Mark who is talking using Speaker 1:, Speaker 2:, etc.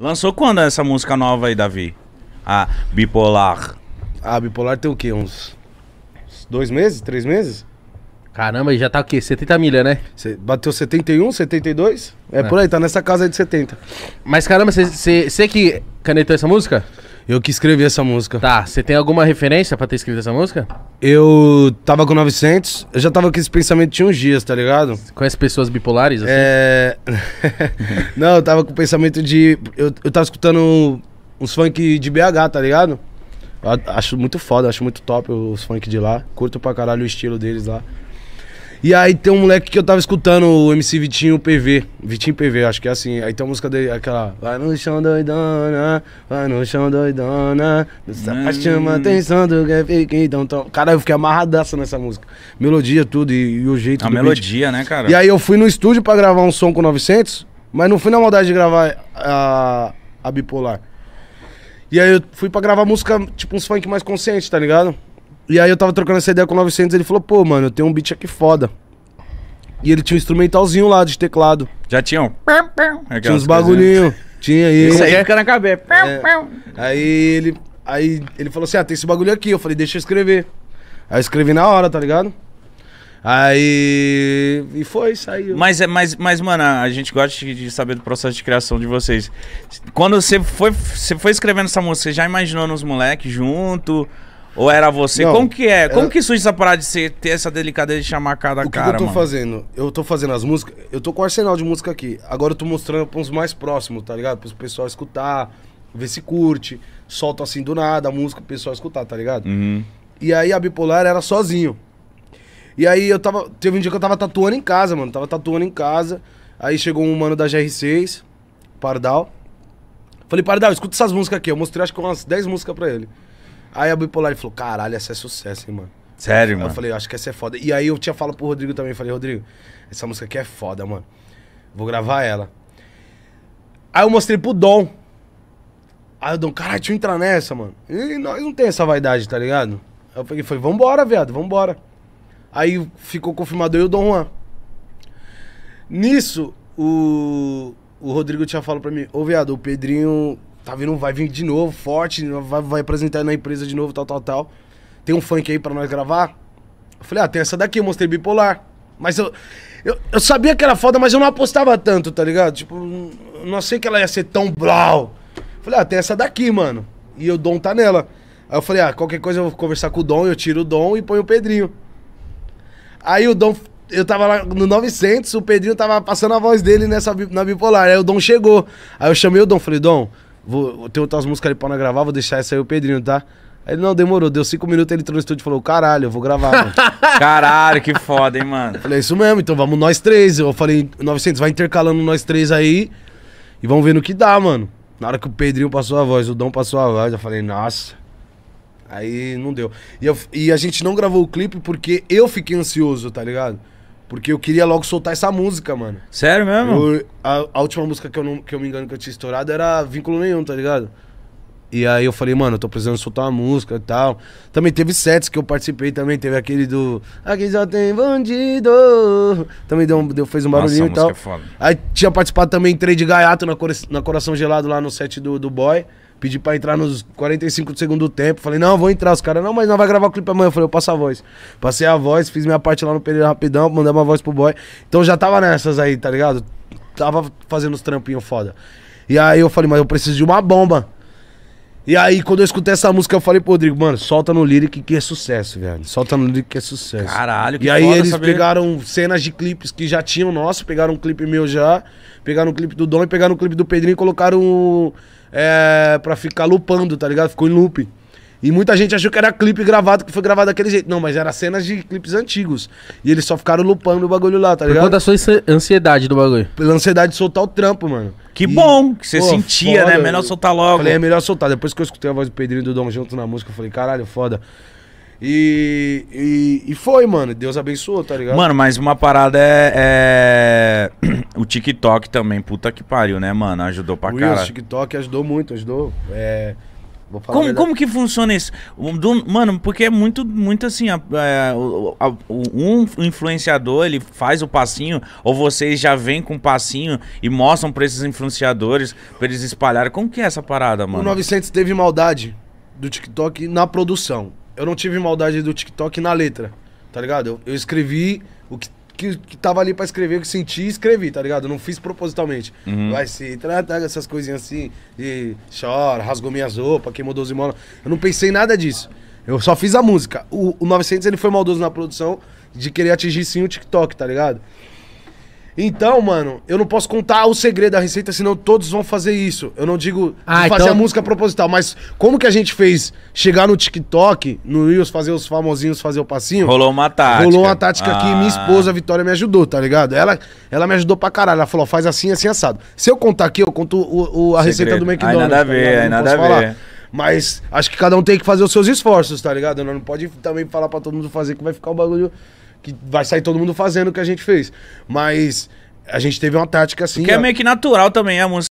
Speaker 1: Lançou quando essa música nova aí, Davi? A Bipolar. A Bipolar tem o quê? Uns dois meses? Três meses? Caramba, já tá o quê? 70 milha, né? Cê bateu 71, 72? É, é por aí, tá nessa casa aí de 70. Mas caramba, você que canetou essa música? Eu que escrevi essa música. Tá, você tem alguma referência pra ter escrito essa música? Eu tava com 900, eu já tava com esse pensamento tinha uns dias, tá ligado? Você conhece pessoas bipolares assim? É. Não, eu tava com o pensamento de. Eu, eu tava escutando uns funk de BH, tá ligado? Eu acho muito foda, acho muito top os funk de lá. Curto pra caralho o estilo deles lá. E aí tem um moleque que eu tava escutando, o MC Vitinho PV. Vitinho PV, acho que é assim. Aí tem uma música dele, aquela. Vai no chão doidona, vai no chão doidona. Hum. Chama atenção do que é fica então. Tô... Então, cara, eu fiquei amarradaço nessa música. Melodia, tudo e, e o jeito. A melodia, beat. né, cara? E aí eu fui no estúdio pra gravar um som com 900, mas não fui na maldade de gravar a, a bipolar. E aí eu fui pra gravar música, tipo uns funk mais consciente, tá ligado? E aí eu tava trocando essa ideia com o 900, ele falou, pô, mano, eu tenho um beat aqui foda. E ele tinha um instrumentalzinho lá de teclado. Já tinha um... Tinha uns bagulhinho. Tinha aí. Isso aí fica na cabeça. É. Aí ele... Aí ele falou assim, ah, tem esse bagulho aqui. Eu falei, deixa eu escrever. Aí eu escrevi na hora, tá ligado? Aí. E foi, saiu. Mas, é, mas, mas mano, a gente gosta de saber do processo de criação de vocês. Quando você foi, você foi escrevendo essa música, você já imaginou nos moleques junto? Ou era você? Não, como que é? Como que surge essa parada de ser, ter essa delicadeza de chamar cada o que cara? O que eu tô mano? fazendo? Eu tô fazendo as músicas. Eu tô com o arsenal de música aqui. Agora eu tô mostrando pros mais próximos, tá ligado? Pros pessoal escutar, ver se curte. Solto assim do nada a música pro pessoal escutar, tá ligado? Uhum. E aí a bipolar era sozinho. E aí eu tava. Teve um dia que eu tava tatuando em casa, mano. Tava tatuando em casa. Aí chegou um mano da GR6, Pardal. Falei, Pardal, escuta essas músicas aqui. Eu mostrei acho que umas 10 músicas pra ele. Aí a Bipolar falou, caralho, essa é sucesso, hein, mano. Sério, aí mano? Eu falei, acho que essa é foda. E aí eu tinha falado pro Rodrigo também, falei, Rodrigo, essa música aqui é foda, mano. Vou gravar ela. Aí eu mostrei pro Dom. Aí o Dom, caralho, deixa eu entrar nessa, mano. E nós não tem essa vaidade, tá ligado? Aí eu peguei falei, vambora, viado, vambora. Aí ficou confirmado eu e o Dom Juan. Nisso, o, o Rodrigo tinha falado pra mim, ô viado, o Pedrinho tá vindo, vai vir de novo, forte, vai, vai apresentar na empresa de novo, tal, tal, tal. Tem um funk aí pra nós gravar? Eu falei, ah, tem essa daqui, eu mostrei bipolar. Mas eu, eu, eu sabia que era foda, mas eu não apostava tanto, tá ligado? Tipo, não sei que ela ia ser tão blau. Eu falei, ah, tem essa daqui, mano. E o Dom tá nela. Aí eu falei, ah, qualquer coisa eu vou conversar com o Dom, eu tiro o Dom e ponho o Pedrinho. Aí o Dom, eu tava lá no 900, o Pedrinho tava passando a voz dele nessa, na bipolar. Aí o Dom chegou. Aí eu chamei o Dom, falei, Dom, Vou, tem outras músicas ali pra não gravar, vou deixar essa aí o Pedrinho, tá? Aí ele, não, demorou. Deu cinco minutos, ele entrou no estúdio e falou, caralho, eu vou gravar, mano. caralho, que foda, hein, mano. Eu falei, é isso mesmo, então vamos nós três. Eu falei, 900, vai intercalando nós três aí e vamos ver no que dá, mano. Na hora que o Pedrinho passou a voz, o Dom passou a voz, eu falei, nossa. Aí não deu. E, eu, e a gente não gravou o clipe porque eu fiquei ansioso, tá ligado? Porque eu queria logo soltar essa música, mano. Sério mesmo? Eu, a, a, última música que eu, não, que eu me engano que eu tinha estourado era Vínculo Nenhum, tá ligado? E aí eu falei, mano, eu tô precisando soltar uma música e tal. Também teve sets que eu participei também, teve aquele do Aqui só tem bandido. Também deu, deu fez um barulhinho Nossa, e tal. É aí tinha participado também Trade Gaiato na, Cora, na Coração Gelado lá no set do, do Boy. Pedi pra entrar nos 45 do segundo tempo. Falei, não, vou entrar. Os caras, não, mas não vai gravar o clipe amanhã. Eu falei, eu passo a voz. Passei a voz, fiz minha parte lá no Pereira rapidão, mandei uma voz pro boy. Então já tava nessas aí, tá ligado? Tava fazendo os trampinhos foda. E aí eu falei, mas eu preciso de uma bomba. E aí, quando eu escutei essa música, eu falei pro Rodrigo, mano, solta no lyric que é sucesso, velho. Solta no lyric que é sucesso. Caralho, que E aí eles saber. pegaram cenas de clipes que já tinham nosso, pegaram um clipe meu já, pegaram um clipe do Dom e pegaram um clipe do Pedrinho e colocaram é, pra ficar lupando, tá ligado? Ficou em loop. E muita gente achou que era clipe gravado, que foi gravado daquele jeito. Não, mas era cenas de clipes antigos. E eles só ficaram lupando o bagulho lá, tá ligado? Por conta da sua ansiedade do bagulho. Pela ansiedade de soltar o trampo, mano. Que e, bom que você sentia, né? foda, né? Melhor soltar logo. Falei, é melhor soltar. Depois que eu escutei a voz do Pedrinho e do Dom junto na música, eu falei, caralho, foda. E, e, e, foi, mano. Deus abençoou, tá ligado? Mano, mas uma parada é, é TikTok também, puta que pariu, né, mano? Ajudou pra Will, O TikTok ajudou muito, ajudou. É, como, como que funciona isso? Mano, porque é muito, muito assim, a, é, a, a, um influenciador, ele faz o passinho, ou vocês já vêm com o passinho e mostram pra esses influenciadores, pra eles espalharem. Como que é essa parada, mano? O 900 teve maldade do TikTok na produção. Eu não tive maldade do TikTok na letra, tá ligado? Eu, eu escrevi o que que, que tava ali pra escrever, que senti e escrevi, tá ligado? Não fiz propositalmente. Uhum. Vai se tratar essas coisinhas assim, e chora, rasgou minhas roupas, queimou 12 molas. Eu não pensei em nada disso. Eu só fiz a música. O, o 900 ele foi maldoso na produção de querer atingir sim o TikTok, tá ligado? Então, mano, eu não posso contar o segredo da receita, senão todos vão fazer isso. Eu não digo ah, fazer então... a música proposital, mas como que a gente fez chegar no TikTok, no Reels, fazer os famosinhos, fazer o passinho? Rolou uma tática. Rolou uma tática ah. que minha esposa, a Vitória, me ajudou, tá ligado? Ela, ela me ajudou pra caralho. Ela falou, faz assim, assim, assado. Se eu contar aqui, eu conto o, o a segredo. receita do McDonald's. Ai, nada a tá ver, tá aí, nada a ver. Falar. Mas acho que cada um tem que fazer os seus esforços, tá ligado? Não, não pode também falar para todo mundo fazer que vai ficar o um bagulho que vai sair todo mundo fazendo o que a gente fez. Mas a gente teve uma tática assim. Que é meio que natural também, a música.